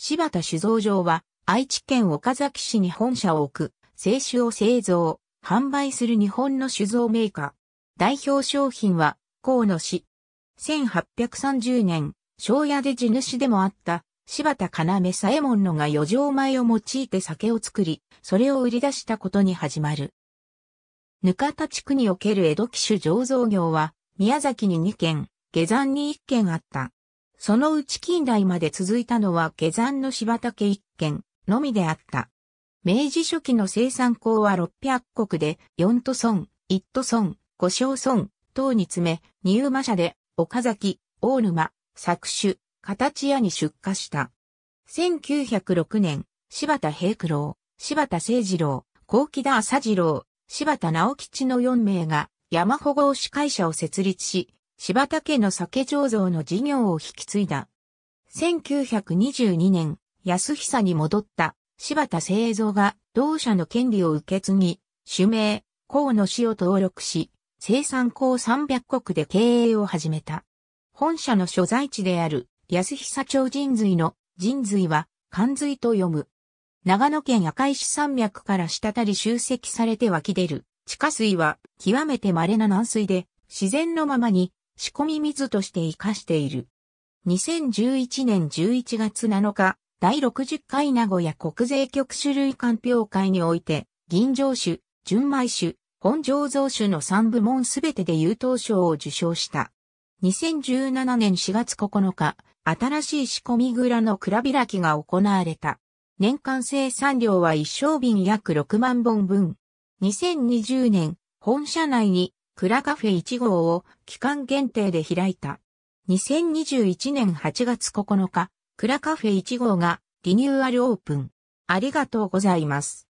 柴田酒造場は、愛知県岡崎市に本社を置く、清酒を製造、販売する日本の酒造メーカー。代表商品は、河野市。1830年、庄屋で地主でもあった、柴田要左衛門のが余剰米を用いて酒を作り、それを売り出したことに始まる。ぬかた地区における江戸機種醸造業は、宮崎に2軒、下山に1軒あった。そのうち近代まで続いたのは下山の柴竹一軒のみであった。明治初期の生産校は600国で4都村、1都村、五小村等に詰め、二馬車で岡崎、大沼、作種、形屋に出荷した。1906年、柴田平九郎、柴田誠二郎、高木田浅二郎、柴田直吉の4名が山保護司会社を設立し、柴田家の酒醸造の事業を引き継いだ。1922年、安久に戻った柴田製造が同社の権利を受け継ぎ、主名、河野氏を登録し、生産校300国で経営を始めた。本社の所在地である安久町神髄の神髄は関髄と読む。長野県赤石山脈から滴り集積されて湧き出る地下水は極めて稀な軟水で自然のままに仕込み水として活かしている。2011年11月7日、第60回名古屋国税局種類鑑評会において、銀醸酒、純米酒、本醸造酒の3部門すべてで優等賞を受賞した。2017年4月9日、新しい仕込み蔵の蔵開きが行われた。年間生産量は一升瓶約6万本分。2020年、本社内にクラカフェ1号を期間限定で開いた。2021年8月9日、クラカフェ1号がリニューアルオープン。ありがとうございます。